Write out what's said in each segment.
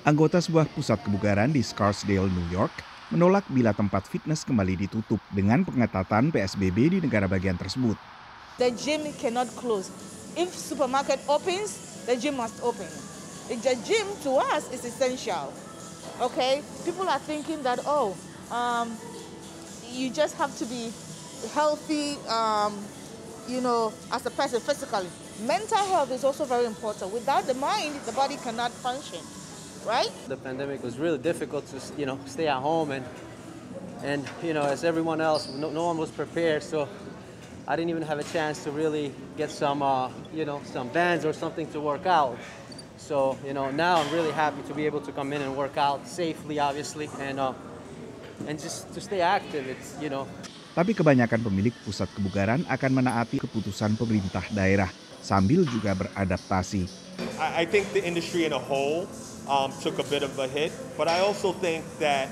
Anggota sebuah pusat kebugaran di Scarsdale, New York, menolak bila tempat fitness kembali ditutup dengan pengetatan PSBB di negara bagian tersebut. The gym cannot close. If supermarket opens, the gym must open. The gym to us is essential. Okay, people are thinking that oh, um, you just have to be healthy, um, you know, as a person physically. Mental health is also very important. Without the mind, the body cannot function. right? The pandemic was really difficult to, you know, stay at home and, and you know, as everyone else, no, no one was prepared. So I didn't even have a chance to really get some, uh, you know, some bands or something to work out. So, you know, now I'm really happy to be able to come in and work out safely, obviously, and, uh, and just to stay active. It's, you know. Tapi kebanyakan pemilik pusat kebugaran akan menaati keputusan pemerintah daerah sambil juga beradaptasi. I think the industry in a whole um, took a bit of a hit. But I also think that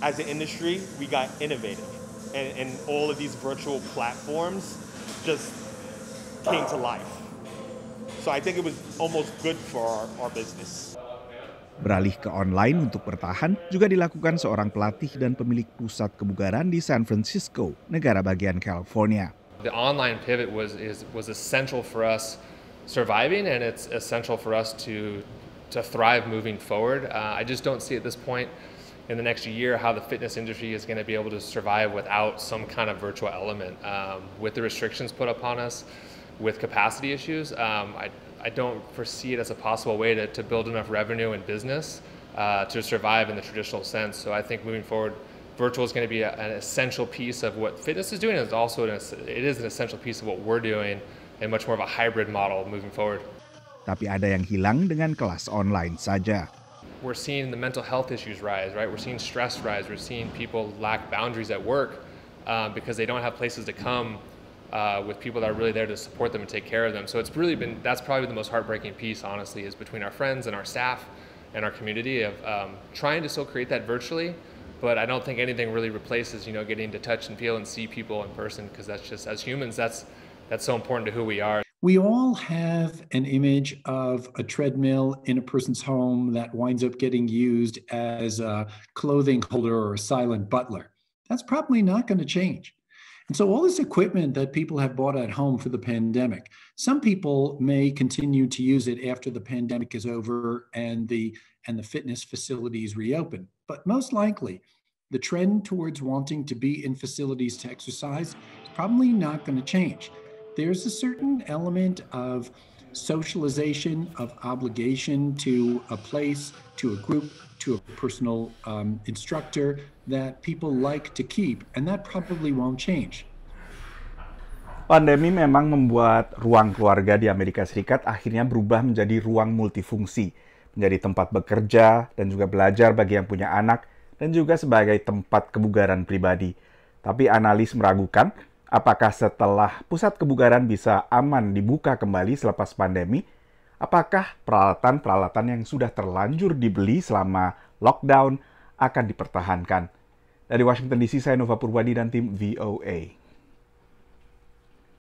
as an industry, we got innovative. And, and all of these virtual platforms just came to life. So I think it was almost good for our, our business. Beralih ke online untuk bertahan juga dilakukan seorang pelatih dan pemilik pusat kebugaran di San Francisco, negara bagian California. The online pivot was is, was essential for us surviving and it's essential for us to to thrive moving forward. Uh, I just don't see at this point in the next year how the fitness industry is going to be able to survive without some kind of virtual element. Um, with the restrictions put upon us, with capacity issues, um, I, I don't foresee it as a possible way to, to build enough revenue and business uh, to survive in the traditional sense. So I think moving forward, virtual is going to be a, an essential piece of what fitness is doing. It's also an, it is an essential piece of what we're doing, and much more of a hybrid model moving forward tapi ada yang hilang dengan kelas online saja. We're seeing the mental health issues rise, right? We're seeing stress rise. We're seeing people lack boundaries at work uh, because they don't have places to come uh, with people that are really there to support them and take care of them. So it's really been that's probably the most heartbreaking piece, honestly, is between our friends and our staff and our community of um, trying to still create that virtually but I don't think anything really replaces you know getting to touch and feel and see people in person because that's just as humans that's that's so important to who we are we all have an image of a treadmill in a person's home that winds up getting used as a clothing holder or a silent butler. That's probably not going to change. And so, all this equipment that people have bought at home for the pandemic, some people may continue to use it after the pandemic is over and the, and the fitness facilities reopen. But most likely, the trend towards wanting to be in facilities to exercise is probably not going to change. there's a certain element of socialization, of obligation to a place, to a group, to a personal um, instructor that people like to keep, and that probably won't change. Pandemi memang membuat ruang keluarga di Amerika Serikat akhirnya berubah menjadi ruang multifungsi, menjadi tempat bekerja dan juga belajar bagi yang punya anak, dan juga sebagai tempat kebugaran pribadi. Tapi analis meragukan Apakah setelah pusat kebugaran bisa aman dibuka kembali selepas pandemi? Apakah peralatan-peralatan yang sudah terlanjur dibeli selama lockdown akan dipertahankan? Dari Washington DC, saya Nova Purwadi dan tim VOA.